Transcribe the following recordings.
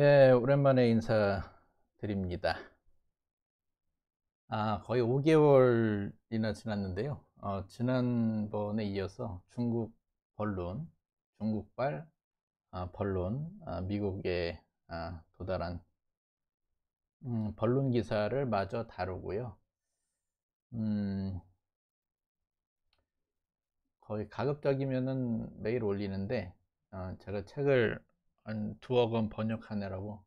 예, 오랜만에 인사드립니다. 아, 거의 5개월이나 지났는데요. 어, 지난번에 이어서 중국 벌론 중국발 아, 론 아, 미국에 아, 도달한 음, 론 기사를 마저 다루고요. 음, 거의 가급적이면 매일 올리는데 어, 제가 책을 한 두억 원 번역하느라고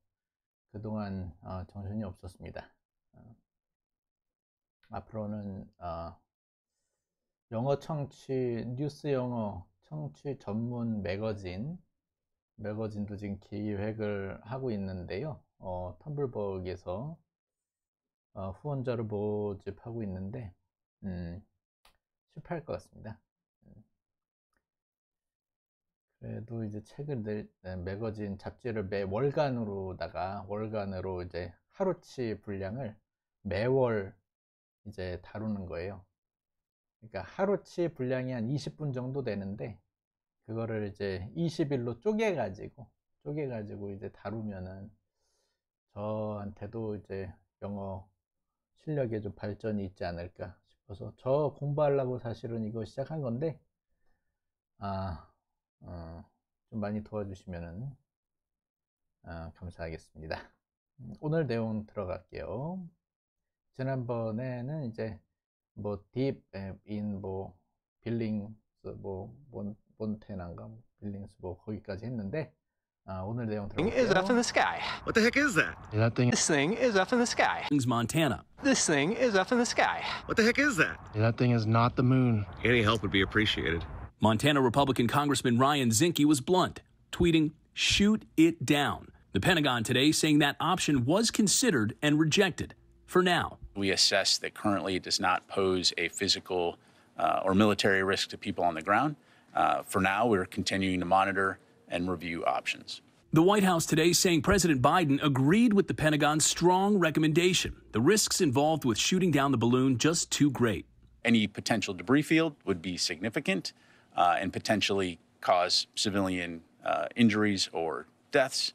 그동안 어, 정신이 없었습니다. 어, 앞으로는 어, 영어 청취, 뉴스 영어 청취 전문 매거진, 매거진도 지금 기획을 하고 있는데요. 어, 텀블벅에서 어, 후원자를 모집하고 있는데, 음, 실패할 것 같습니다. 그래도 이제 책을 낼 네, 매거진 잡지를 매 월간으로다가 월간으로 이제 하루치 분량을 매월 이제 다루는 거예요. 그러니까 하루치 분량이 한 20분 정도 되는데 그거를 이제 20일로 쪼개 가지고 쪼개 가지고 이제 다루면은 저한테도 이제 영어 실력에 좀 발전이 있지 않을까 싶어서 저 공부하려고 사실은 이거 시작한 건데 아 어, 좀 많이 도와주시면 어, 감사하겠습니다. 오늘 내용 들어갈게요. 지난번에는 이제 뭐 딥인 뭐 빌링스 뭐 몬, 몬테나인가 빌링스 뭐 거기까지 했는데 아, 오늘 내용 들어볼게요. is up in the sky. What the heck is that? That thing. This thing is up in the sky. Things Montana. This thing is up in the sky. What the heck is that? That thing is not the moon. Any help would be appreciated. Montana Republican Congressman Ryan Zinke was blunt, tweeting, Shoot it down. The Pentagon today saying that option was considered and rejected for now. We assess that currently it does not pose a physical uh, or military risk to people on the ground. Uh, for now, we're continuing to monitor and review options. The White House today saying President Biden agreed with the Pentagon's strong recommendation. The risks involved with shooting down the balloon just too great. Any potential debris field would be significant uh, and potentially cause civilian uh, injuries or deaths.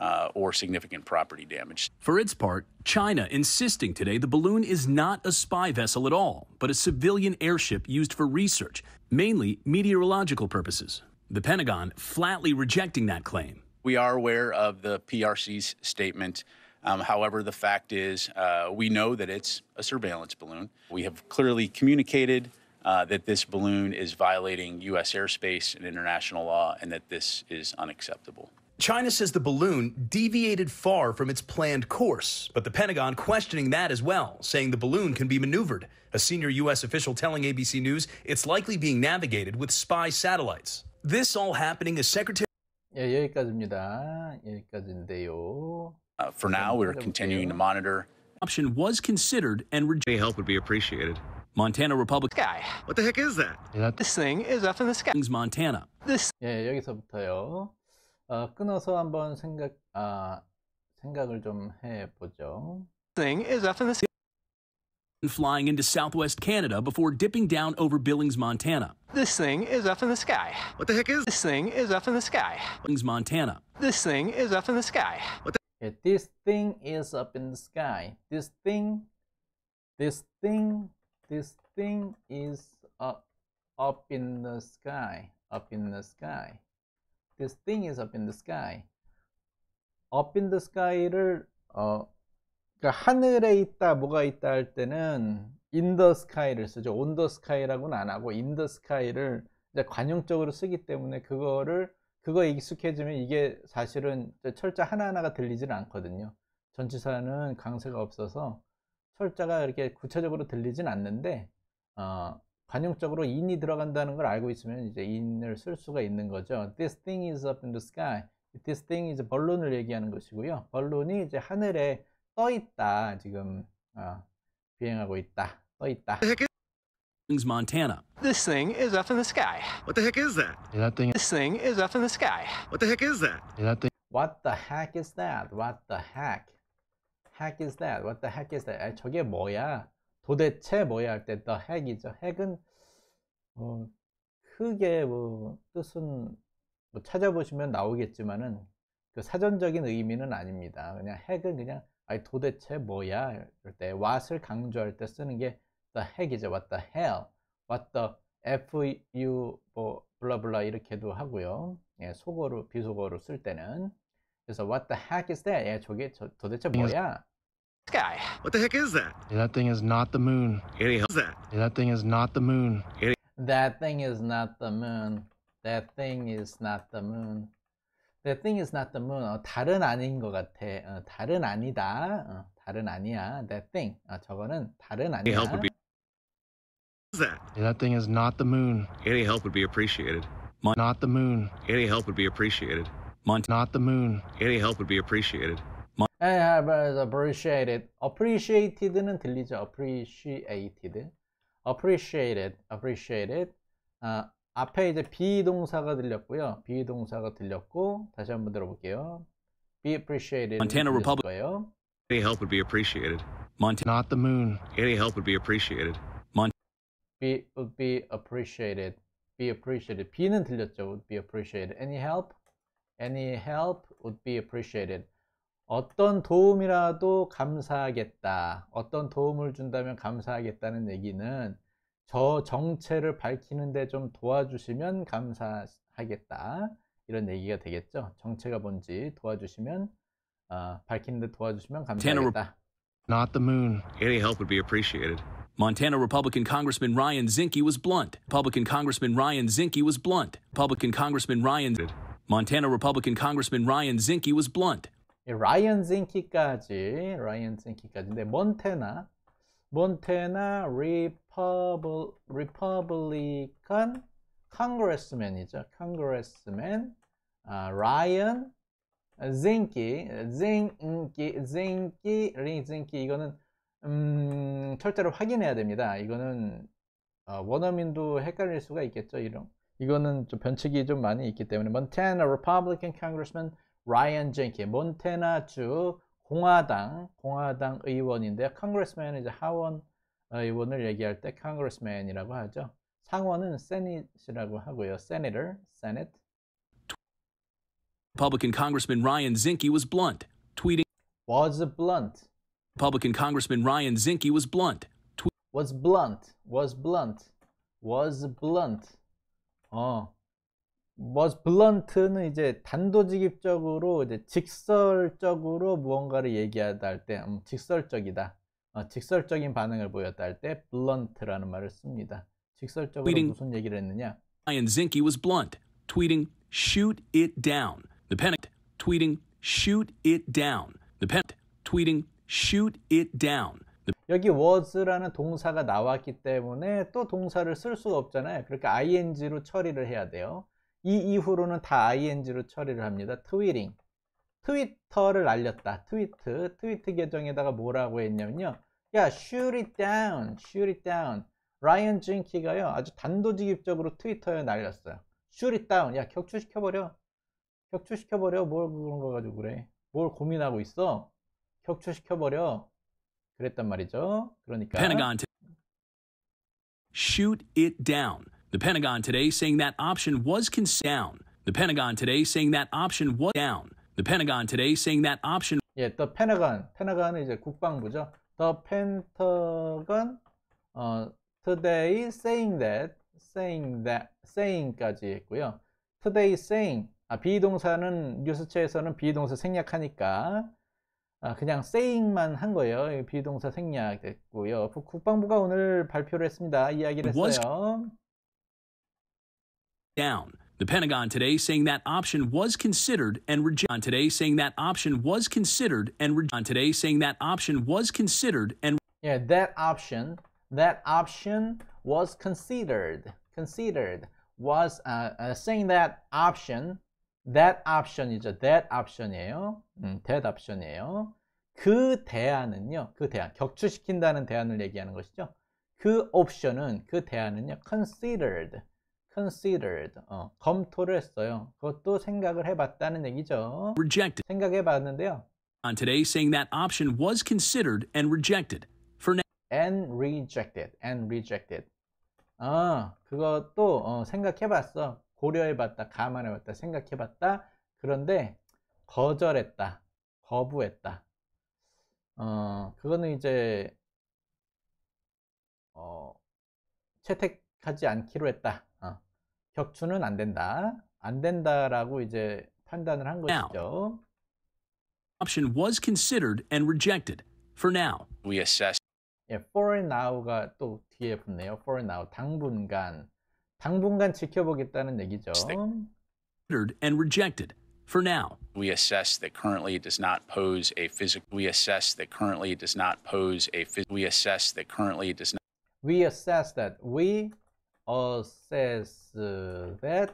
Uh, or significant property damage. For its part, China insisting today the balloon is not a spy vessel at all, but a civilian airship used for research, mainly meteorological purposes. The Pentagon flatly rejecting that claim. We are aware of the PRC's statement. Um, however, the fact is, uh, we know that it's a surveillance balloon. We have clearly communicated uh, that this balloon is violating U.S. airspace and international law and that this is unacceptable. China says the balloon deviated far from its planned course, but the Pentagon questioning that as well, saying the balloon can be maneuvered. A senior U.S. official telling ABC News it's likely being navigated with spy satellites. This all happening as Secretary. Yeah, 여기까지입니다. 여기까지인데요. Uh, for now, we're continuing to monitor. Option was considered and re- help would be appreciated. Montana Republic. Sky. What the heck is that? This thing is up in the sky. Montana. This. 예, 여기서부터요. 어, 끊어서 한번 생각 아 생각을 좀 해보죠. Thing is up in the sky. Flying into southwest Canada before dipping down over Billings, Montana. This thing is up in the sky. What the heck is this thing is up in the sky? Billings, Montana. This thing is up in the sky. What the yeah, this thing is up in the sky. This thing, this thing This thing is up, up in the sky. Up in the sky. This thing is up in the sky. Up in the sky를 어, 그러니까 하늘에 있다 뭐가 있다 할 때는 in the sky를 쓰죠. on the sky라고는 안 하고 in the sky를 이제 관용적으로 쓰기 때문에 그거를 그거에 익숙해지면 이게 사실은 철자 하나하나가 들리지는 않거든요. 전치사는 강세가 없어서 설자가 이렇게 구체적으로 들리진 않는데 어, 관용적으로 인이 들어간다는 걸 알고 있으면 이제 i 을쓸 수가 있는 거죠. This thing is up in the sky. This thing is balloon을 얘기하는 것이고요. balloon이 이제 하늘에 떠 있다. 지금 어, 비행하고 있다. 떠 있다. Montana. This thing is up in the sky. What the heck is that? that thing. This thing is up in the sky. What the heck is that? that thing. What the heck is that? What the heck? heck is that? What the heck is that? 아, 저게 뭐야? 도대체 뭐야 할 때 the heck이죠. heck은 어, 뭐 크게 뭐 뜻은 뭐 찾아보시면 나오겠지만은 그 사전적인 의미는 아닙니다. 그냥 h 은 그냥 아니 도대체 뭐야 이럴 때 what을 강조할 때 쓰는 게 the heck이죠. what the hell, what the fu 뭐 블라블라 이렇게도 하고요. 예, 속어로 비속어로 쓸 때는 그래서 what the heck is that? 야 저게 저, 도대체 뭐야? Sky. What the heck is that? That thing is not the moon. Anyhow, that. That thing is not the moon. Any... That thing is not the moon. That thing is not the moon. That thing is not the moon. 어, 다른 아닌 것 같아. 어, 다른 아니다. 어, 다른 아니야. That thing. 어, 저거는 다른 아니야. Any help would be... That. that thing is not the moon. Any help would be appreciated. My... Not the moon. Any help would be appreciated. Mont- Not the moon. Any help would be appreciated. Hey, I was appreciated. Appreciated는 들리죠. Appreciated. Appreciated. Appreciated. 아, 앞에 이제 be 동사가 들렸고요. Be 동사가 들렸고 다시 한 번 들어볼게요. Be appreciated. Montana Republic. Any help would be appreciated. Montana. Not the moon. Any help would be appreciated. Be would be appreciated. Be appreciated. B는 들렸죠. Would be appreciated. Any help? Any help would be appreciated. 어떤 도움이라도 감사하겠다. 어떤 도움을 준다면 감사하겠다는 얘기는 저 정체를 밝히는데 좀 도와주시면 감사하겠다. 이런 얘기가 되겠죠. 정체가 뭔지 도와주시면 어, 밝히는데 도와주시면 감사하겠다. Not the moon. Any help would be appreciated. Montana Republican Congressman Ryan Zinke was blunt. Republican Congressman Ryan Zinke was blunt. Republican Congressman Ryan. Montana Republican Congressman Ryan Zinke was blunt. 라이언 징키까지, 라이언 징키까지인데 몬테나, 몬테나 리퍼블, 리퍼블리칸 컨그레스맨이죠. 컨그레스맨 아, 라이언 징키, 징키, 징키, 리 징키 이거는 음, 절대로 확인해야 됩니다. 이거는 어, 원어민도 헷갈릴 수가 있겠죠. 이런 이거는 좀 변칙이 좀 많이 있기 때문에 Montana Republican Congressman Ryan Jenkins 몬테나주 공화당 공화당 의원인데요. Congressman은 이제 하원 의원을 얘기할 때 Congressman이라고 하죠. 상원은 Senate이라고 하고요. Senator, Senate. Republican Congressman Ryan Zinke was blunt, tweeting was blunt. Republican Congressman Ryan Zinke was blunt. was blunt. was blunt. was blunt. 어. 머스 블런트는 이제 단도직입적으로 이제 직설적으로 무언가를 얘기하다 할 때 직설적이다. 어, 직설적인 반응을 보였다 할때 blunt라는 말을 씁니다. 직설적으로 무슨 얘기를 했느냐? Ryan Zinke was blunt, tweeting "Shoot it down." The Pentagon tweeting "Shoot it down." The Pentagon tweeting "Shoot it down." 여기 was라는 동사가 나왔기 때문에 또 동사를 쓸 수가 없잖아요 그러니까 ing로 처리를 해야 돼요 이 이후로는 다 ing로 처리를 합니다 트위링 트위터를 알렸다 트위트 트위트 계정에다가 뭐라고 했냐면요 야 shoot it down shoot it down 라이언 징키가요 아주 단도직입적으로 트위터에 날렸어요 shoot it down 야 격추시켜버려 격추시켜버려 뭘 그런 거 가지고 그래 뭘 고민하고 있어 격추시켜버려 그랬단 말이죠. 그러니까 Pentagon shoot it down. The Pentagon today saying that option was down. The Pentagon today saying that option was down. The Pentagon today saying that option 예, the Pentagon. Pentagon은 이제 국방부죠. The Pentagon 어, today saying that saying that saying까지 했고요. today saying 아, 비동사는 뉴스체에서는 비동사 생략하니까 그냥 saying만 한 거예요. 비동사 생략됐고요. 국방부가 오늘 발표를 했습니다. 이야기를 했어요. down. The Pentagon today saying that option was considered and rejected. Today saying that option was considered and rejected. Today saying that option was considered and yeah, that option, that option was considered, considered was uh, uh, saying that option that option이죠. that option이에요. 음, that option이에요. 그 대안은요. 그 대안, 격추시킨다는 대안을 얘기하는 것이죠. 그 옵션은, 그 대안은요. considered, considered, 어, 검토를 했어요. 그것도 생각을 해봤다는 얘기죠. Rejected. 생각해봤는데요. On today, saying that option was considered and rejected. For now. and rejected, and rejected. 아, 그것도 어, 생각해봤어. 고려해봤다, 감안해봤다, 생각해봤다. 그런데 거절했다, 거부했다. 어, 그거는 이제 어, 채택하지 않기로 했다. 어, 격추는 안 된다. 안 된다라고 이제 판단을 한 것이죠. option was considered and rejected. For now, we assess. 예, for now가 또 뒤에 붙네요. for now 당분간 당분간 지켜보겠다는 얘기죠. and rejected for now. We assess that currently it does not pose a physical we assess that currently it does not pose a phys- we assess that currently it does not we assess that we assess that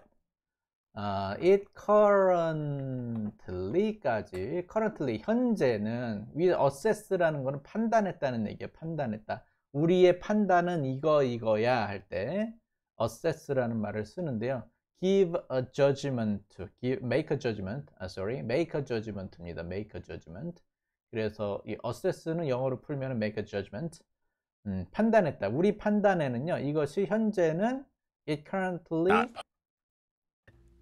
uh, it currently까지 currently 현재는 we assess라는 거는 판단했다는 얘기예요. 판단했다. 우리의 판단은 이거 이거야 할때 assess라는 말을 쓰는데요. give a judgment, give, make a judgment, 아, sorry, make a judgment입니다. make a judgment. 그래서 이 assess는 영어로 풀면 make a judgment. 음, 판단했다. 우리 판단에는요. 이것이 현재는 it currently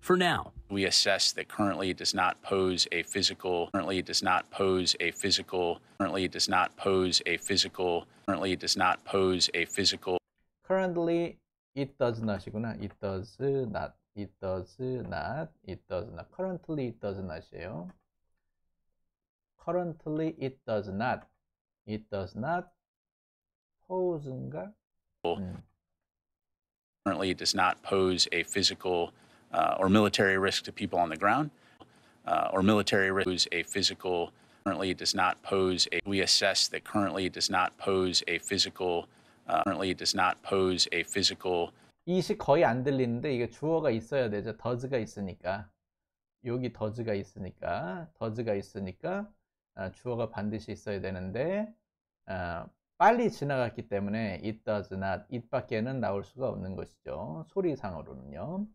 For now, we assess that currently it does not pose a physical currently it does not pose a physical currently it does not pose a physical currently it does not pose a physical currently it does not이구나. It does not. It does not. It does not. Currently it does not이에요. Currently it does not. It does not. pose인가? Currently it does not pose a physical uh, or military risk to people on the ground. Uh, or military risk a physical currently it does not pose a we assess that currently it does not pose a physical currently does not pose a physical 이시 거의 안 들리는데 이게 주어가 있어야 되죠. does가 있으니까 여기 does가 있으니까 does가 있으니까 아, 주어가 반드시 있어야 되는데 아, 빨리 지나갔기 때문에 it does not it 밖에는 나올 수가 없는 것이죠. 소리상으로는요.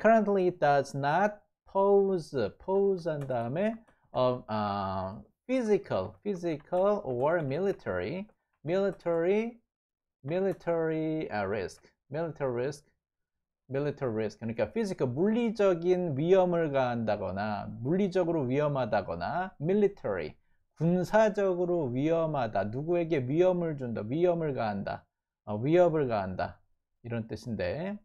currently it does not pose pose 한 다음에 um, uh, physical physical or military military military 아, risk, military risk, military risk. 그러니까 physical 물리적인 위험을 가한다거나 물리적으로 위험하다거나 military 군사적으로 위험하다. 누구에게 위험을 준다. 위험을 가한다. 어, 위협을 가한다. 이런 뜻인데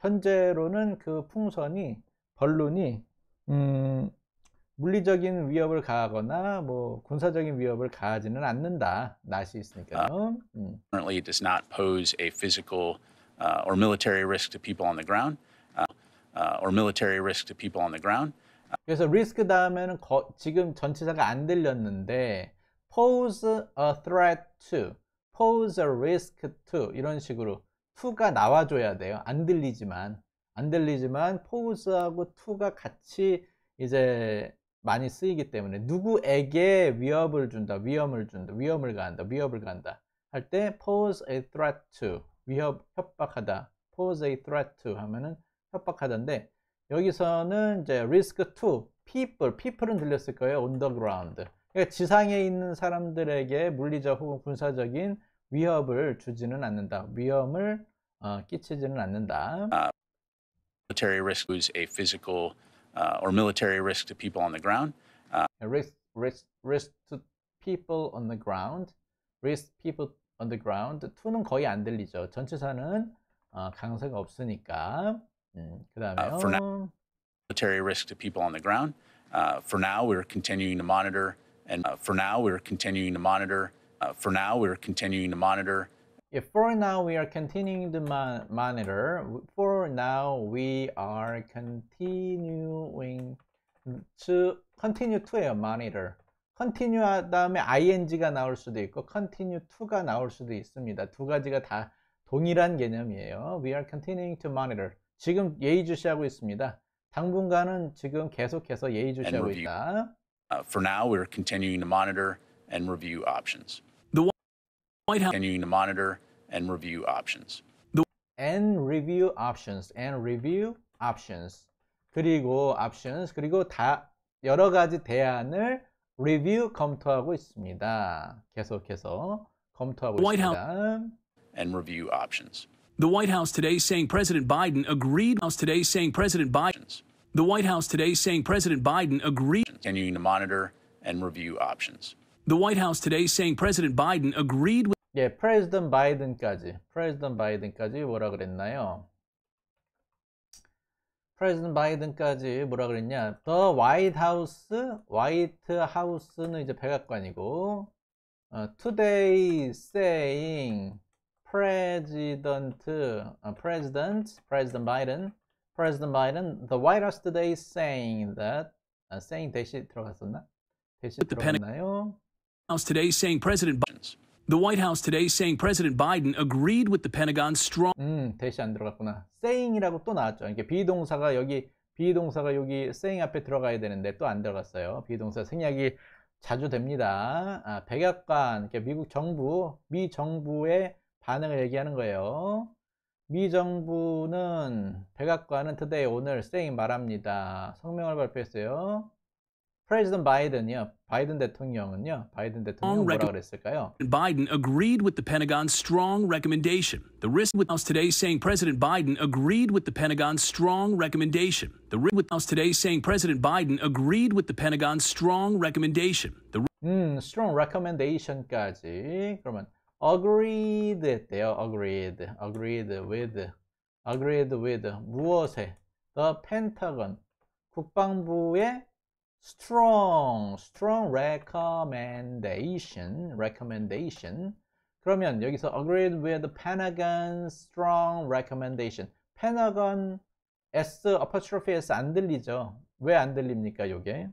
현재로는 그 풍선이 벌룬이 음, 물리적인 위협을 가하거나 뭐 군사적인 위협을 가하지는 않는다. 낫이 있으니까요. 음. Currently, it does not pose a physical uh, or military risk to people on the ground, uh, uh, or military risk to people on the ground. 그래서 risk 다음에는 거, 지금 전치사가 안 들렸는데 pose a threat to, pose a risk to 이런 식으로 to가 나와줘야 돼요. 안 들리지만 안 들리지만 pose하고 to가 같이 이제 많이 쓰이기 때문에 누구에게 위협을 준다, 위험을 준다, 위험을 간다 위협을 간다할 때 pose a threat to 위협, 협박하다, pose a threat to 하면은 협박하던데 여기서는 이제 risk to people, people은 들렸을 거예요, on the ground. 그러니까 지상에 있는 사람들에게 물리적 혹은 군사적인 위협을 주지는 않는다, 위험을 어, 끼치지는 않는다. Uh, military risk is a physical uh, or military risk to people on the ground. Uh, risk, risk, risk to people on the ground. Risk people on the ground. Two는 거의 안 들리죠. 전치사는 어, 강세가 없으니까. 음, 그다음에 uh, military risk to people on the ground. Uh, for now, we're continuing to monitor, and uh, for now, we're continuing to monitor. Uh, for now, we're continuing to monitor e If for now we are continuing to mon monitor, for now we are continuing to continue to예요. monitor. continue 다음에 ing가 나올 수도 있고 continue to가 나올 수도 있습니다. 두 가지가 다 동일한 개념이에요. We are continuing to monitor. 지금 예의주시하고 있습니다. 당분간은 지금 계속해서 예의주시하고 있다. Uh, for now, we're a continuing to monitor and review options. The White House continuing to monitor and review options. and review options and review options 그리고 options 그리고 다 여러 가지 대안을 review 검토하고 있습니다. 계속해서 검토하고 White 있습니다. House. and review options. The White House today saying President Biden agreed. House today saying President Biden. The White House today saying President Biden agreed. Continuing to monitor and review options. The White House today saying President Biden agreed with 예, 프레즈던 바이든까지 프레즈던 바이든까지 뭐라 그랬나요? 프레즈던 바이든까지 뭐라 그랬냐? 더 화이트 하우스, 화이트 하우스는 이제 백악관이고 어, today saying president, u president, president Biden, president Biden, the White House today saying that, u saying 대시 들어갔었나? 대시 들어갔나요? House today saying President b i d e n The White House today saying President Biden agreed with the Pentagon's strong 음, 대시 안 들어갔구나. saying이라고 또 나왔죠. 이게 비동사가 여기 비동사가 여기 saying 앞에 들어가야 되는데 또 안 들어갔어요. 비동사 생략이 자주 됩니다. 아, 백악관, 미국 정부, 미 정부의 반응을 얘기하는 거예요. 미 정부는 백악관은 today 오늘 saying 말합니다. 성명을 발표했어요. President Biden요. 바이든 대통령은요. 바이든 대통령 뭐라 그랬을까요? Biden agreed with the Pentagon's strong recommendation. The risk with us today saying President Biden agreed with the Pentagon's strong recommendation. The risk with us today saying President Biden agreed with the Pentagon's strong recommendation. The 음, strong recommendation까지 그러면 agreed 했대요. agreed. agreed with agreed with 무엇에 the Pentagon 국방부의 strong, strong recommendation, recommendation. 그러면 여기서 agreed with the Pentagon's strong recommendation. Pentagon S apostrophe S 안 들리죠? 왜 안 들립니까? 요게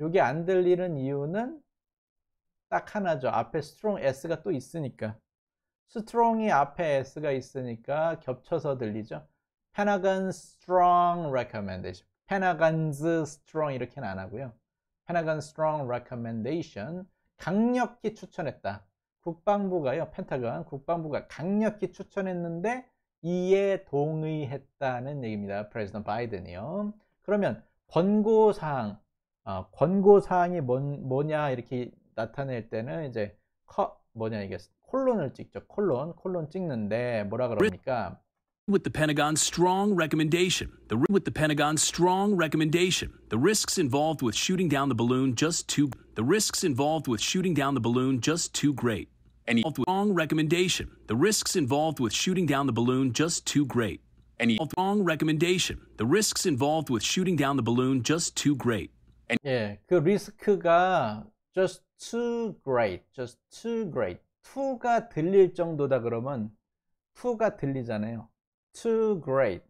요게 안 들리는 이유는 딱 하나죠. 앞에 strong S가 또 있으니까. strong이 앞에 S가 있으니까 겹쳐서 들리죠. Pentagon's strong recommendation. Pentagon's strong 이렇게는 안 하고요. Pentagon strong recommendation 강력히 추천했다. 국방부가요. 펜타건 국방부가 강력히 추천했는데 이에 동의했다는 얘기입니다. 프레지던 바이든이요. 그러면 권고사항 어, 권고사항이 뭔, 뭐냐 이렇게 나타낼 때는 이제 커 뭐냐 이게 콜론을 찍죠. 콜론 콜론 찍는데 뭐라 그럽니까? with the Pentagon's strong recommendation. The with the Pentagon's strong recommendation. The risks involved with shooting down the balloon just too the risks involved with shooting down the balloon just too great. Any strong recommendation. The risks involved with shooting down the balloon just too great. Any strong recommendation. The risks involved with shooting down the balloon just too great. And 예, 그 리스크가 just too great, just too great. too가 들릴 정도다 그러면 too가 들리잖아요. too great.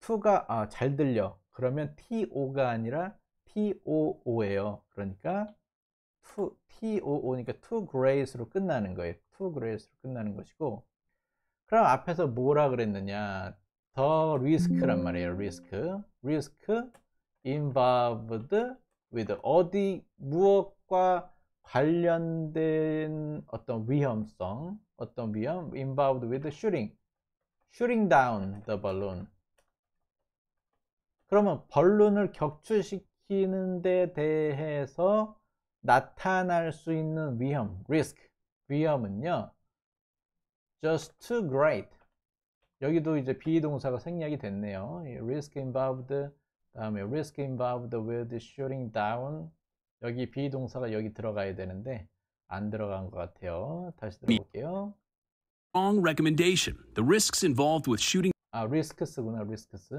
to가 아, 잘 들려. 그러면 to가 아니라 too예요. 그러니까 to, too니까 too great으로 끝나는 거예요. too great으로 끝나는 것이고 그럼 앞에서 뭐라 그랬느냐? 더 risk란 말이에요. risk. risk involved with 어디 무엇과 관련된 어떤 위험성, 어떤 위험 involved with shooting shooting down the balloon. 그러면 벌룬을 격추시키는 데 대해서 나타날 수 있는 위험, risk, 위험은요. just too great. 여기도 이제 비동사가 생략이 됐네요. risk involved, 다음에 risk involved with shooting down. 여기 비동사가 여기 들어가야 되는데 안 들어간 것 같아요. 다시 들어볼게요. Wrong recommendation. The risks involved with shooting 아, risks구나. risks.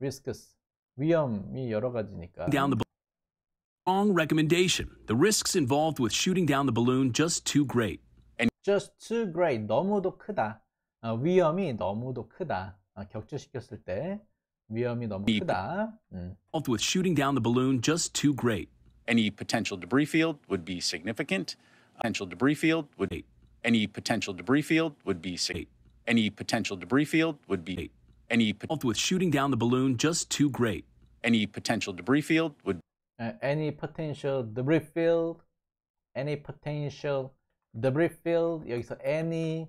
risks. 위험이 여러 가지니까. down the Wrong recommendation. The risks involved with shooting down the balloon just too great. And just too great. 너무도 크다. 아, 위험이 너무도 크다. 아, 격추시켰을 때 위험이 너무 크다. 음. With shooting down the balloon just too great. Any potential debris field would be significant. Potential debris field would be any potential debris field would be safe. Any potential debris field would be eight. any involved with shooting down the balloon just too great. Any potential debris field would uh, any potential debris field any potential debris field 여기서 any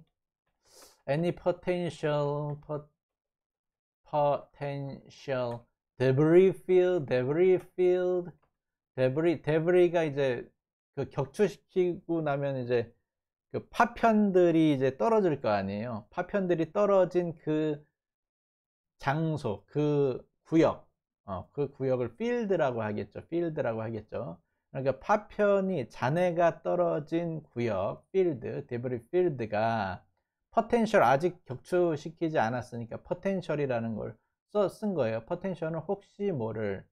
any potential pot, potential debris field debris field debris debris가 이제 그 격추시키고 나면 이제 그 파편들이 이제 떨어질 거 아니에요. 파편들이 떨어진 그 장소, 그 구역, 어, 그 구역을 필드라고 하겠죠. 필드라고 하겠죠. 그러니까 파편이 잔해가 떨어진 구역, 필드, 데브리 필드가 퍼텐셜 아직 격추시키지 않았으니까 퍼텐셜이라는 걸 써 쓴 거예요. 퍼텐셜은 혹시 뭐를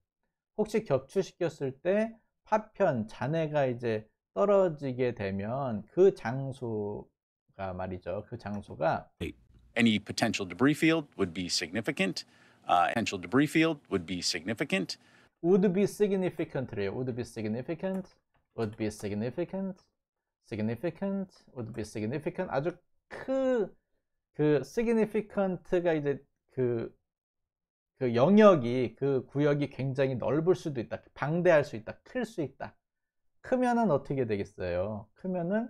혹시 격추시켰을 때 파편 잔해가 이제 떨어지게 되면 그 장소가 말이죠. 그 장소가 any potential debris field would be significant. Uh, potential debris field would be significant. would be significant래요. would be significant, would be significant, significant, would be significant. 아주 크, 그 significant가 이제 그, 그 영역이, 그 구역이 굉장히 넓을 수도 있다. 방대할 수 있다. 클 수 있다. 크면은 어떻게 되겠어요? 크면은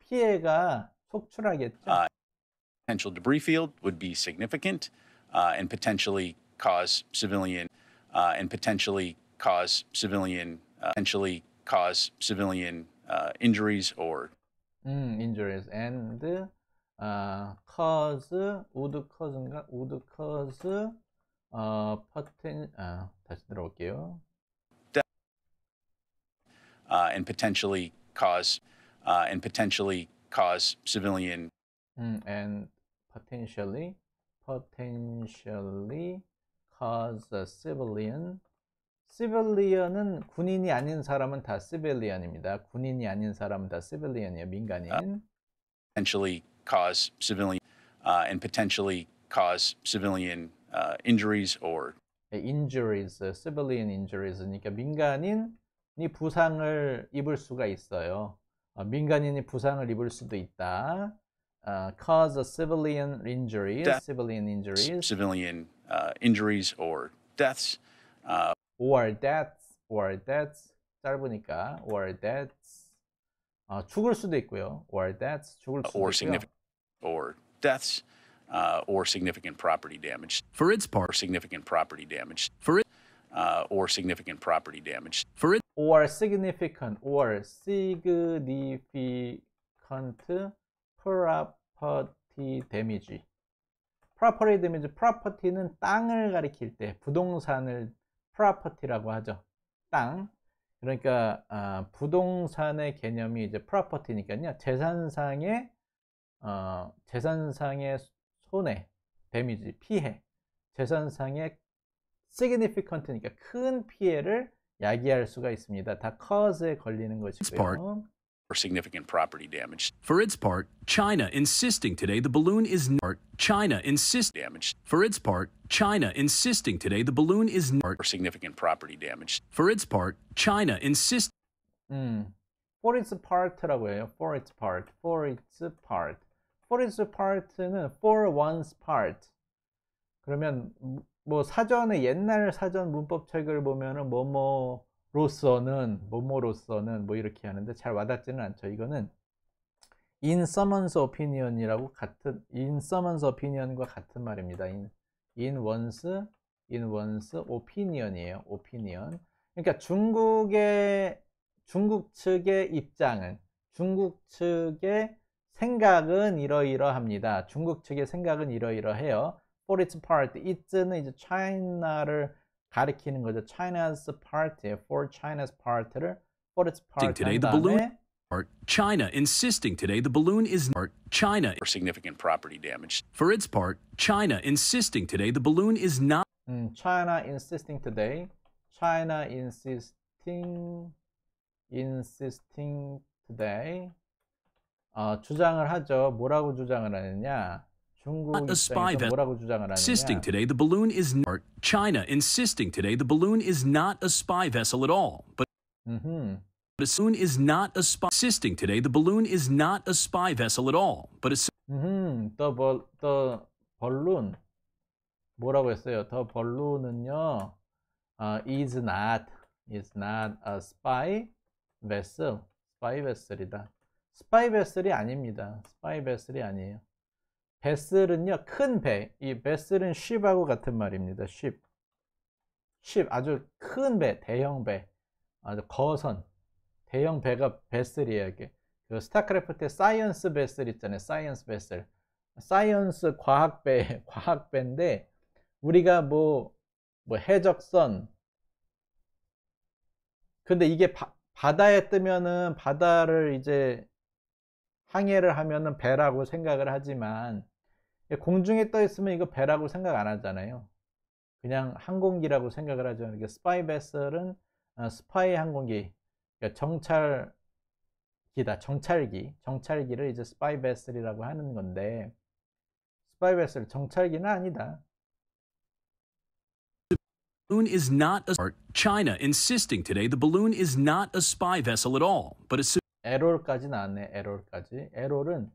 피해가 속출하겠죠. Uh, potential debris field would be significant uh, and potentially cause civilian uh, and potentially cause civilian uh, potentially cause civilian uh, injuries or 음, injuries and uh, cause would cause인가 would cause uh, poten 아, 다시 들어볼게요. uh, and potentially cause uh, and potentially cause civilian mm, and potentially potentially cause a civilian civilian은 군인이 아닌 사람은 다 civilian입니다. 군인이 아닌 사람은 다 civilian이에요. 민간인. Uh, potentially cause civilian uh, and potentially cause civilian uh, injuries or injuries, civilian injuries니까 민간인 부상을 입을 수가 있어요. 민간인이 부상을 입을 수도 있다. cause a civilian injuries, civilian injuries, civilian injuries or deaths, or deaths, or deaths. 짧으니까 or deaths. 죽을 수도 있고요. or deaths 죽을 수도 or significant, or deaths. or significant property damage. For its part, significant property damage. For uh, or significant property damage. For it or significant or significant property damage. property damage property는 땅을 가리킬 때 부동산을 property라고 하죠. 땅. 그러니까 어, 부동산의 개념이 이제 property니까요. 재산상의 어, 재산상의 손해, 데미지, 피해, 재산상의 significant니까 큰 피해를 야기할 수가 있습니다. 다 cause에 걸리는 것이고요. or significant property damage. For its part, China insisting today the balloon is not China insist damage. For its part, China insisting today the balloon is not or significant property damage. For its part, China insist 음. for its part라고 해요. for its part. for its part. for its part는 for one's part. 그러면 뭐 사전에 옛날 사전 문법 책을 보면은 뭐뭐로서는 뭐뭐로서는 뭐 이렇게 하는데 잘 와닿지는 않죠. 이거는 in someone's opinion이라고 같은 in someone's opinion과 같은 말입니다. in in one's in one's opinion이에요. opinion. 그러니까 중국의 중국 측의 입장은 중국 측의 생각은 이러이러합니다. 중국 측의 생각은 이러이러해요. for its part. it's 이제 China를 가리키는 거죠. China's part, for China's part를 for its part. Today the balloon. China insisting today the balloon is not China for significant property damage. For its part, China insisting today the balloon is not. China insisting today. China insisting insisting today. 어, 주장을 하죠. 뭐라고 주장을 하느냐? a spy vessel insisting today the balloon is not China insisting today the balloon is not a spy vessel at all, but mm-hmm. a balloon is not a spy insisting today the balloon is not a spy vessel at all. But a mm-hmm. the, bal- the balloon 뭐라고 했어요? The balloon은요 uh, is not is not a spy vessel spy vessel이다. 스파이 베슬이 아닙니다. spy 베슬이 아니에요. 베슬은요, 큰 배. 이 베슬은 쉽하고 같은 말입니다. 쉽. 쉽. 아주 큰 배, 대형 배. 아주 거선. 대형 배가 베슬이에요, 이게. 그 스타크래프트의 사이언스 베슬 있잖아요. 사이언스 베슬. 사이언스 과학배, 과학배인데, 우리가 뭐, 뭐 해적선. 근데 이게 바, 바다에 뜨면은 바다를 이제 항해를 하면은 배라고 생각을 하지만 예, 공중에 떠 있으면 이거 배라고 생각 안 하잖아요. 그냥 항공기라고 생각을 하죠. 이게 스파이 베슬은 어, 스파이 항공기, 그러니까 정찰기다, 정찰기, 정찰기를 이제 스파이 베슬이라고 하는 건데 스파이 베슬 정찰기는 아니다. balloon is not a China insisting today the balloon is not a spy vessel at all, but a 에롤까지 나왔네. 에롤까지. 에롤은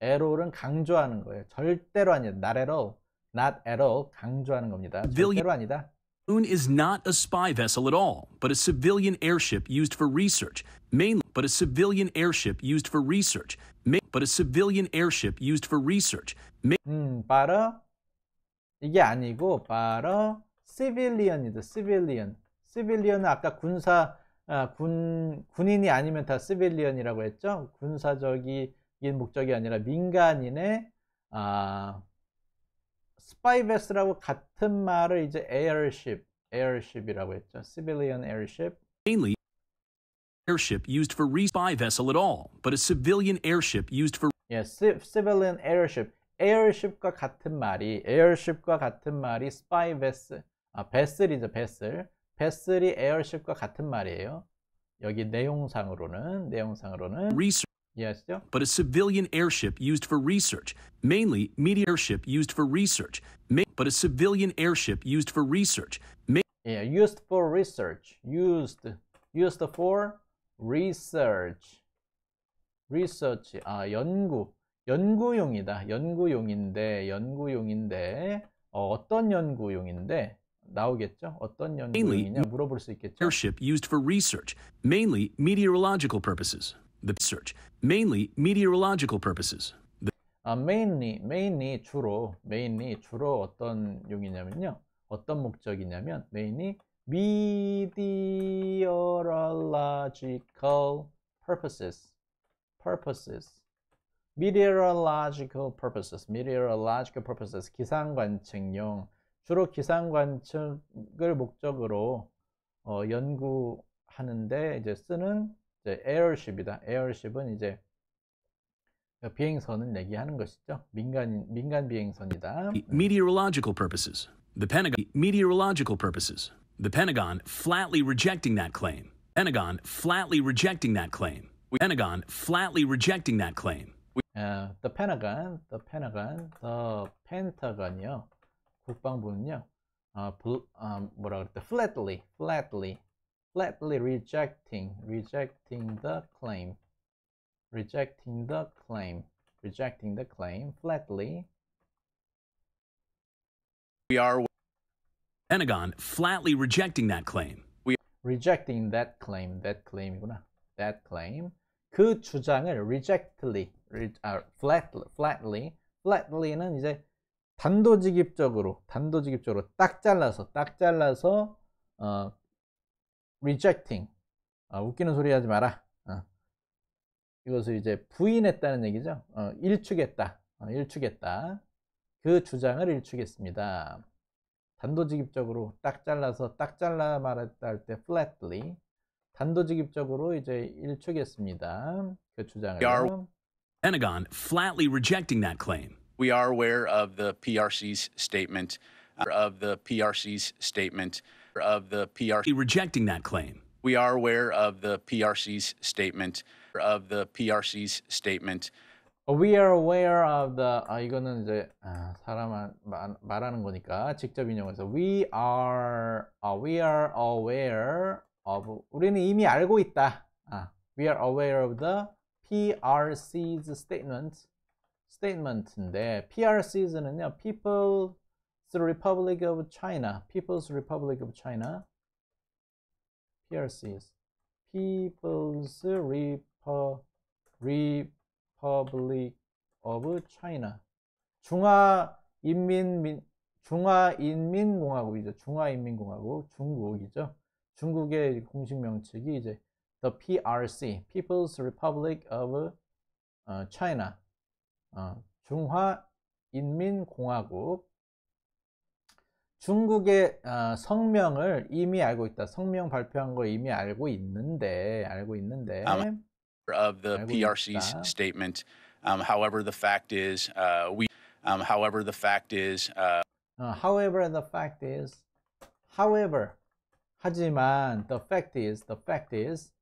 에로은 강조하는 거예요. 절대로 아니다. 나래로 not at all 강조하는 겁니다. 절대로 아니다. Moon is not a spy vessel at all, but a civilian airship used for research, mainly but a civilian airship used for research, Mainly, but a civilian airship used for research. Mainly, 음, 바로 이게 아니고 바로 c i v i l i a n 이죠 civilian. civilian은 아까 군사 아, 군 군인이 아니면 다 civilian이라고 했죠. 군사적이 목적이 아니라 민간인의 아, 스파이 베스라고 같은 말을 이제 airship, airship이라고 했죠. civilian airship. Mainly airship used for spy vessel at all, but a civilian airship used for 예, civilian airship. airship과 같은 말이 airship과 같은 말이 spy vessel, 아, vessel이죠, vessel. vessel이 airship과 같은 말이에요. 여기 내용상으로는 내용상으로는 research Yes, yeah, But a civilian airship used for research, mainly media airship used for research. but a civilian airship used for research. yeah, used for research. Used used for research. research 아 연구. 연구용이다. 연구용인데 연구용인데 어, 어떤 연구용인데 나오겠죠? 어떤 연구용이냐 물어볼 수 있겠죠? Airship used for research, mainly meteorological purposes. the search, mainly meteorological purposes. 아, mainly, mainly 주로, mainly 주로 어떤 용이냐면요. 어떤 목적이냐면 mainly meteorological purposes, purposes, meteorological purposes, meteorological purposes 기상관측용 주로 기상관측을 목적으로 어, 연구하는데 이제 쓰는 이제 에어십이다. 에어십은 이제 비행선을 얘기하는 것이죠. 민간 민간 비행선이다. Meteorological purposes. The Pentagon meteorological purposes. The Pentagon flatly rejecting that claim. Pentagon flatly rejecting that claim. Pentagon flatly rejecting that claim. Uh, the Pentagon, the Pentagon, the Pentagon이요. 국방부는요. 아, uh, um, 뭐라 그랬대? flatly, flatly flatly rejecting, rejecting the claim, rejecting the claim, rejecting the claim flatly. We are Pentagon flatly rejecting that claim. We rejecting that claim, that claim이구나. That claim. 그 주장을 rejectly, re, uh, flatly, flatly, flatly는 이제 단도직입적으로, 단도직입적으로 딱 잘라서, 딱 잘라서 어, rejecting 어, 웃기는 소리 하지 마라 어. 이것을 이제 부인했다는 얘기죠 어, 일축했다 일축했다 그 주장을 일축했습니다 단도직입적으로 딱 잘라서 딱 잘라 말했다 할 때 flatly 단도직입적으로 이제 일축했습니다 그 주장을 Pentagon flatly rejecting that claim We are aware of the PRC's statement of the PRC's statement of the PRC rejecting that claim. We are aware of the PRC's statement of the PRC's statement. We are aware of the 아 이거는 이제 아, 사람 말, 말하는 거니까 직접 인용해서 we are 아, we are aware of 우리는 이미 알고 있다. 아, we are aware of the PRC's statement statement인데 PRC는요 people the Republic of China, People's Republic of China, PRCs, People's Repo, Republic of China, 중화인민 중화인민공화국이죠. 중화인민공화국 중국이죠. 중국의 공식 명칭이 이제 the PRC, People's Republic of China, 중화인민공화국 중국의 성명을 이미 알고 있다. 성명 발표한 거 이미 알고 있는데 알고 있는데 um, of the PRC's statement. Um, however, the fact is uh, we um, however the fact is uh, uh, however the fact is however 하지만 the fact is the fact is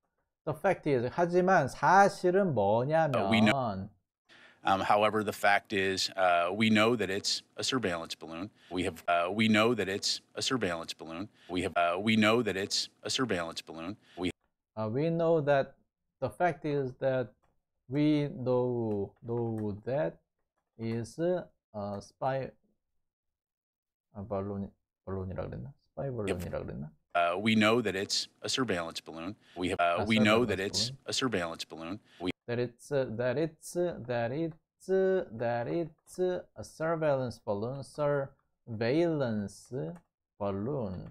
the fact is 하지만 사실은 뭐냐면 uh, we know. Um, however, the fact is, uh, we know that it's a surveillance balloon. We have, uh, we know that it's a surveillance balloon. We have, uh, we know that it's a surveillance balloon. We, uh, we know that the fact is that we know know that is uh, a spy uh, balloon balloon이라 그랬나? 스파이 발론이라 그랬나? we know that it's a surveillance balloon. We have, we know that it's a surveillance balloon. We that it's that it's that it's that it's a surveillance balloon surveillance balloon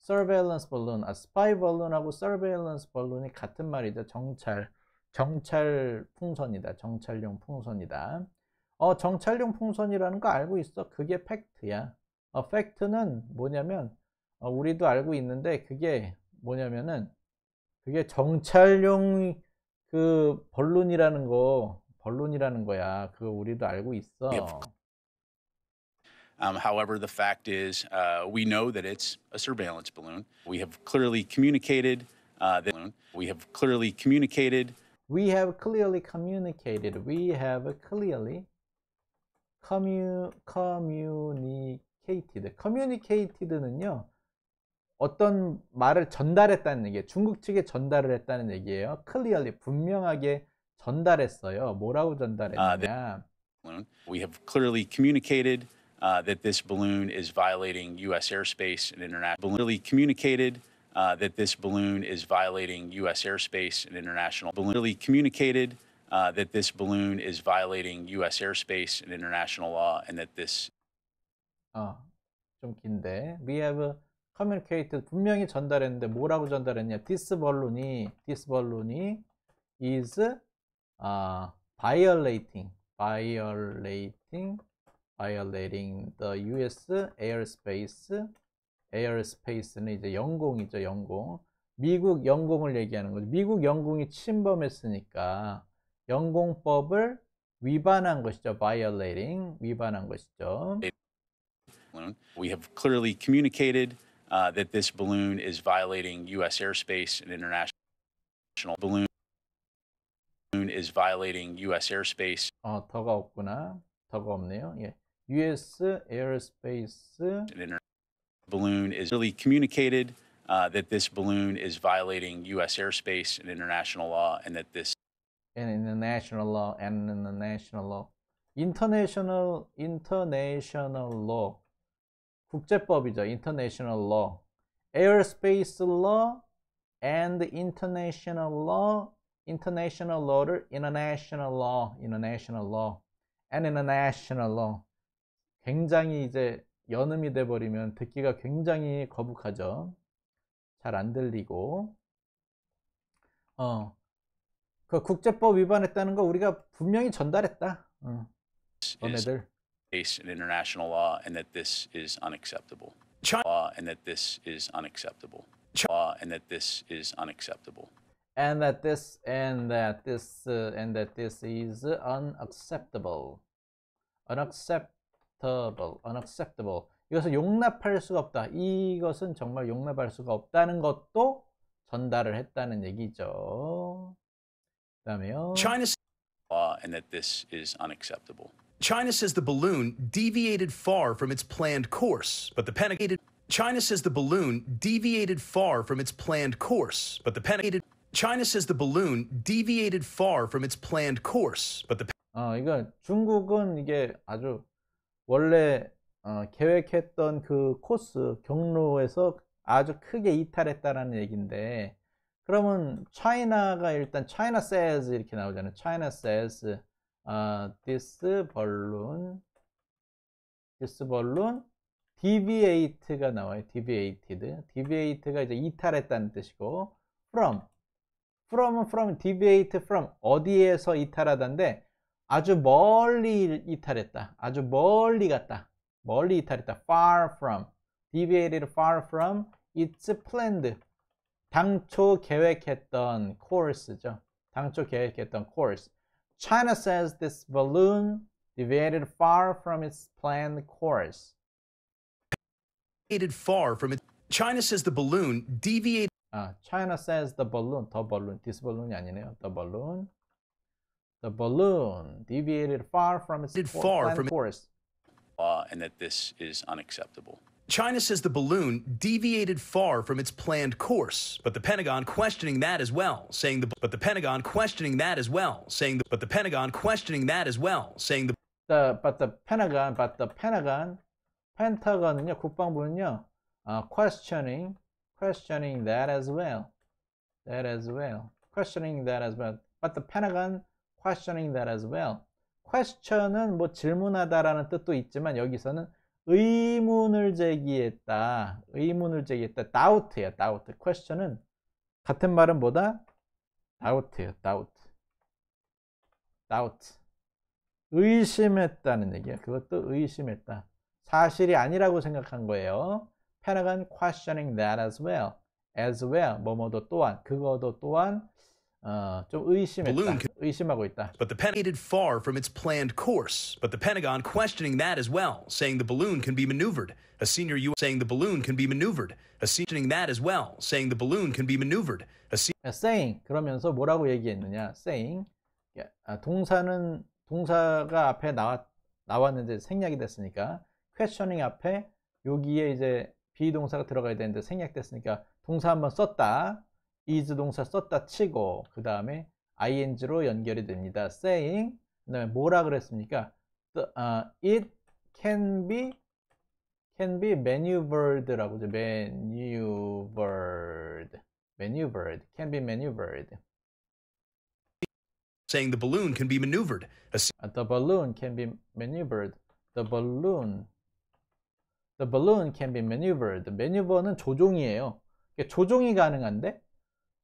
surveillance balloon, a spy balloon하고 surveillance balloon이 같은 말이죠. 정찰, 정찰 풍선이다. 정찰용 풍선이다. 어, 정찰용 풍선이라는 거 알고 있어. 그게 팩트야. 어, 팩트는 뭐냐면 어, 우리도 알고 있는데 그게 뭐냐면은 그게 정찰용 그 본론이라는 거 본론이라는 거야. 그거 우리도 알고 있어. Um, however, the fact is, uh, we know that it's a surveillance balloon. We have clearly communicated uh, that we have clearly communicated. We have clearly communicated. We have clearly commu communicated. Communicated는요. 어떤 말을 전달했다는 얘기예요. 중국 측에 전달을 했다는 얘기예요. clearly 분명하게 전달했어요. 뭐라고 전달했냐? Uh, we have clearly communicated uh, that this balloon is violating U.S. airspace and international. Clearly communicated. Uh, that this balloon is violating U.S. airspace and international. Clearly communicated uh, that this balloon is violating U.S. airspace and international law, and that this. 어, 좀 긴데. We have communicated 분명히 전달했는데 뭐라고 전달했냐 this balloon이 this balloon이 is uh, violating violating violating the US airspace airspace는 이제 영공이죠 영공 미국 영공을 얘기하는 거죠 미국 영공이 침범했으니까 영공법을 위반한 것이죠 violating 위반한 것이죠 We have clearly communicated uh, that this balloon is violating U.S. airspace and international balloon balloon is violating U.S. airspace. 어, 더가 없구나. 더가 없네요. 예. U.S. airspace. Balloon is really communicated uh, that this balloon is violating U.S. airspace and international law, and that this. And international law and international law, international international law. 국제법이죠. International Law. Airspace Law and International Law. International Law를 International Law, International Law, and International Law. 굉장히 이제 연음이 돼버리면 듣기가 굉장히 거북하죠. 잘 안 들리고. 어, 그 국제법 위반했다는 거 우리가 분명히 전달했다. 어, 너네들. based in international law and that this is unacceptable. Law and that this is unacceptable. Law and that this is unacceptable. And that this and that this uh, and that this is unacceptable. unacceptable. unacceptable. 이것을 용납할 수가 없다. 이것은 정말 용납할 수가 없다는 것도 전달을 했다는 얘기죠. 그다음에요. China's law and that this is unacceptable. China says the balloon deviated far from its planned course, but the Pentagon. China says the balloon deviated far from its planned course, but the Pentagon. China says the balloon deviated far from its planned course, but the. 어, 이거 중국은 이게 아주 원래 어, 계획했던 그 코스 경로에서 아주 크게 이탈했다라는 얘긴데. 그러면 차이나가 일단 차이나 says 이렇게 나오잖아요. 차이나 says uh, this balloon, this balloon deviate가 나와요. deviated. deviate가 이제 이탈했다는 뜻이고 from, from은 from, deviate from 어디에서 이탈하다인데 아주 멀리 이탈했다. 아주 멀리 갔다. 멀리 이탈했다. far from, deviated far from its planned. 당초 계획했던 course죠. 당초 계획했던 course. China says this balloon deviated far from its planned course. Deviated far from it. China says the balloon deviated. 아, uh, China says the balloon, the balloon, this balloon이 아니네요. The balloon, the balloon deviated far from its planned course. Uh, and that this is unacceptable. China says the balloon deviated far from its planned course, but the Pentagon questioning that as well, saying the but the Pentagon questioning that as well, saying the but the Pentagon questioning that as well, saying the the but the Pentagon but the Pentagon Pentagon은요 국방부는요 uh, questioning questioning that as well that as well questioning that as well but the Pentagon questioning that as well question은 뭐 질문하다라는 뜻도 있지만 여기서는 의문을 제기했다. 의문을 제기했다. doubt야, doubt. question은 같은 말은 뭐다? doubt예요, doubt. doubt. 의심했다는 얘기야. 그것도 의심했다. 사실이 아니라고 생각한 거예요. Pentagon questioning that as well. as well. 뭐뭐도 또한, 그거도 또한 어, 좀 의심했다. 의심하고 있다. But the Pentagon headed far from its planned course. But the Pentagon questioning that as well, saying the balloon can be maneuvered. A senior U saying the balloon can be maneuvered. A questioning that as well, saying the balloon can be maneuvered. A saying 그러면서 뭐라고 얘기했느냐? saying 아, 동사는 동사가 앞에 나왔 나왔는데 생략이 됐으니까 questioning 앞에 여기에 이제 비동사가 들어가야 되는데 생략됐으니까 동사 한번 썼다. is 동사 썼다 치고 그 다음에 ing로 연결이 됩니다. saying 그다음에 뭐라 그랬습니까? The, uh, it can be can be maneuvered라고 죠 maneuvered maneuvered can be maneuvered saying the balloon can be maneuvered. The balloon can be maneuvered. The balloon The balloon can be maneuvered. maneuver는 조종이에요. 조종이 가능한데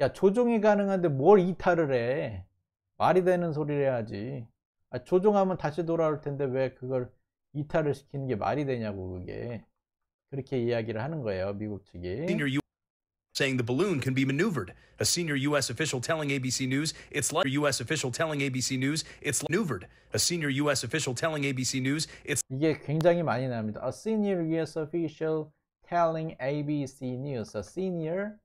야 조종이 가능한데 뭘 이탈을 해 말이 되는 소리를 해야지 아, 조종하면 다시 돌아올 텐데 왜 그걸 이탈을 시키는 게 말이 되냐고 그게 그렇게 이야기를 하는 거예요 미국 측이 saying the balloon can be maneuvered. A senior U.S. official telling ABC News it's like U.S. official telling ABC News it's maneuvered. A senior U.S. official telling ABC News it's 이게 굉장히 많이 나옵니다. A senior U.S. official telling ABC News. A senior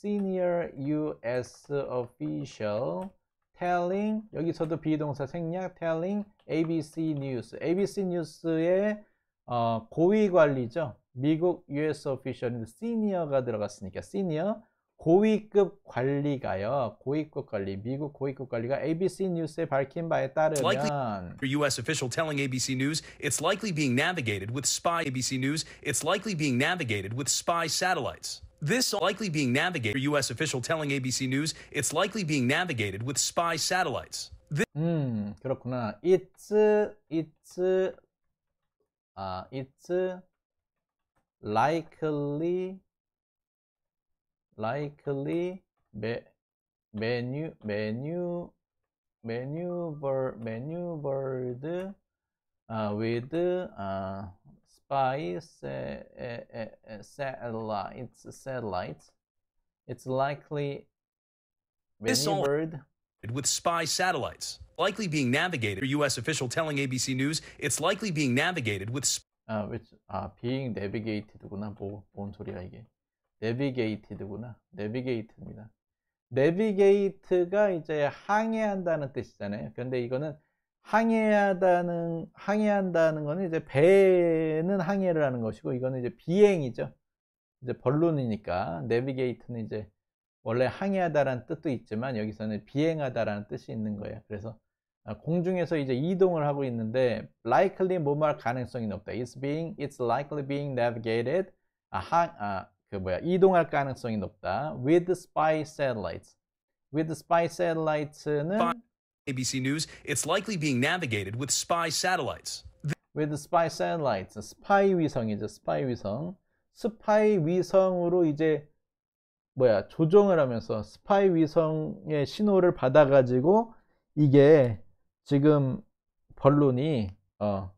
senior U.S. official telling 여기서도 비동사 생략 telling ABC News ABC n e w s 의 어, 고위 관리죠 미국 U.S. official인데 senior가 들어갔으니까 senior 고위급 관리가요. 고위급 관리, 미국 고위급 관리가 ABC 뉴스에 밝힌 바에 따르면 U.S. official telling ABC News it's likely being navigated with spy ABC News it's likely being navigated with spy satellites. This likely being navigated, U.S. official telling ABC News, it's likely being navigated with spy satellites. This 음, hmm, 그렇구나. It's, it's, 아, it's likely, likely menu menu menu maneuver, maneuvered uh, with uh, by satellite, it's a satellite. It's likely maneuvered with spy satellites, likely being navigated. U.S. official telling ABC News it's likely being navigated with. Sp- 아, which, 아, being navigated구나. 뭐, 뭔 소리야 이게? Navigated구나. Navigate입니다. Navigate가 이제 항해한다는 뜻이잖아요. 그런데 이거는 항해하다는 항해한다는 거는 이제 배는 항해를 하는 것이고 이거는 이제 비행이죠. 이제 벌룬이니까 내비게이트는 이제 원래 항해하다라는 뜻도 있지만 여기서는 비행하다라는 뜻이 있는 거예요. 그래서 아, 공중에서 이제 이동을 하고 있는데 likely 뭐뭐 가능성이 높다. It's being, it's likely being navigated. 아, 항, 아, 그 뭐야 이동할 가능성이 높다. With spy satellites. With spy satellites는 ABC News, it's likely being navigated with spy satellites. With spy satellites, 스파이 위성이죠. 스파이 위성. 스파이 위성으로 이제 뭐야 조정을 하면서 스파이 위성의 신호를 받아가지고 이게 지금 번론이 어,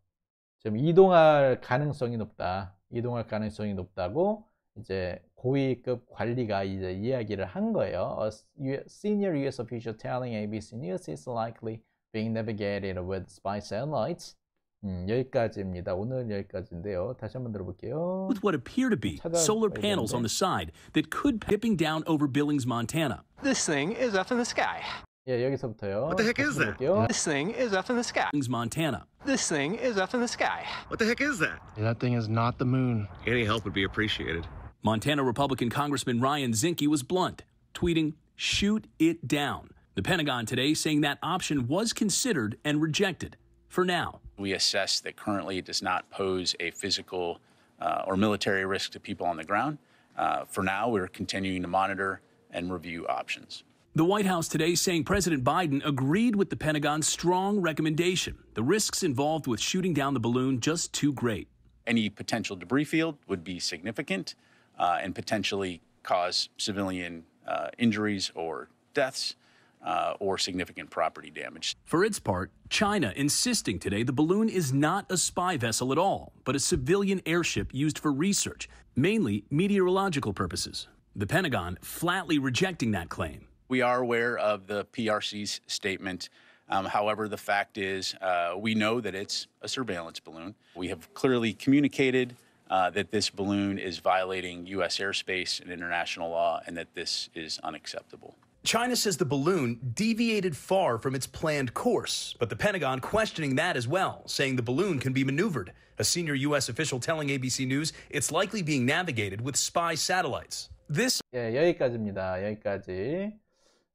좀 이동할 가능성이 높다. 이동할 가능성이 높다고 이제 고위급 관리가 이제 이야기를 한 거예요. A senior U.S. official telling ABC News is likely being navigated with spy satellites. 음, 여기까지입니다. 오늘 여기까지인데요. 다시 한번 들어볼게요. With what appear to be solar panels on the side that could dipping down over Billings, Montana. This thing is up in the sky. 예, 여기서부터요. What the heck is that? This thing is up in the sky. Billings, Montana. This thing is up in the sky. What the heck is that? That thing is not the moon. Any help would be appreciated. Montana Republican Congressman Ryan Zinke was blunt, tweeting, Shoot it down. The Pentagon today saying that option was considered and rejected for now. We assess that currently it does not pose a physical uh, or military risk to people on the ground. Uh, for now, we're continuing to monitor and review options. The White House today saying President Biden agreed with the Pentagon's strong recommendation. The risks involved with shooting down the balloon just too great. Any potential debris field would be significant. Uh, and potentially cause civilian uh, injuries or deaths. Uh, or significant property damage. For its part, China insisting today the balloon is not a spy vessel at all, but a civilian airship used for research, mainly meteorological purposes. The Pentagon flatly rejecting that claim. We are aware of the PRC's statement. Um, however, the fact is, uh, we know that it's a surveillance balloon. We have clearly communicated uh, that this balloon is violating U.S. airspace and international law and that this is unacceptable. China says the balloon deviated far from its planned course, but the Pentagon questioning that as well, saying the balloon can be maneuvered. A senior U.S. official telling ABC News it's likely being navigated with spy satellites. This. 예, 여기까지입니다. 여기까지.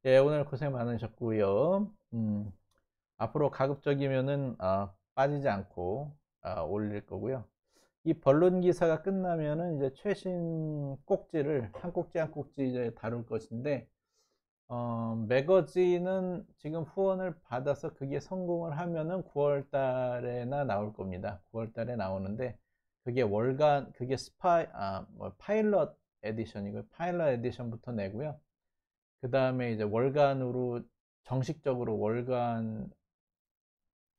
예, 오늘 고생 많으셨고요. 음, 앞으로 가급적이면은 어, 빠지지 않고 어, 올릴 거고요. 이 변론 기사가 끝나면은 이제 최신 꼭지를 한 꼭지 한 꼭지 이제 다룰 것인데 어, 매거진은 지금 후원을 받아서 그게 성공을 하면은 9월 달에나 나올 겁니다. 9월 달에 나오는데 그게 월간 그게 스파 아, 뭐 파일럿 에디션이고 파일럿 에디션부터 내고요. 그 다음에 이제 월간으로 정식적으로 월간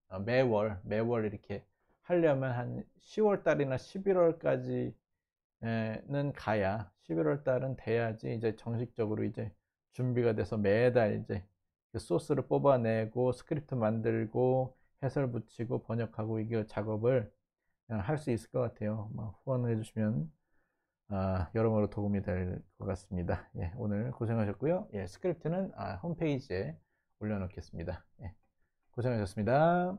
어, 매월 매월 이렇게 하려면 한 10월 달이나 11월까지는 가야 11월 달은 돼야지 이제 정식적으로 이제 준비가 돼서 매달 이제 그 소스를 뽑아내고 스크립트 만들고 해설 붙이고 번역하고 이게 작업을 할 수 있을 것 같아요. 뭐 후원해 주시면 아, 여러모로 도움이 될 것 같습니다. 예, 오늘 고생하셨고요. 예, 스크립트는 아, 홈페이지에 올려놓겠습니다. 예, 고생하셨습니다.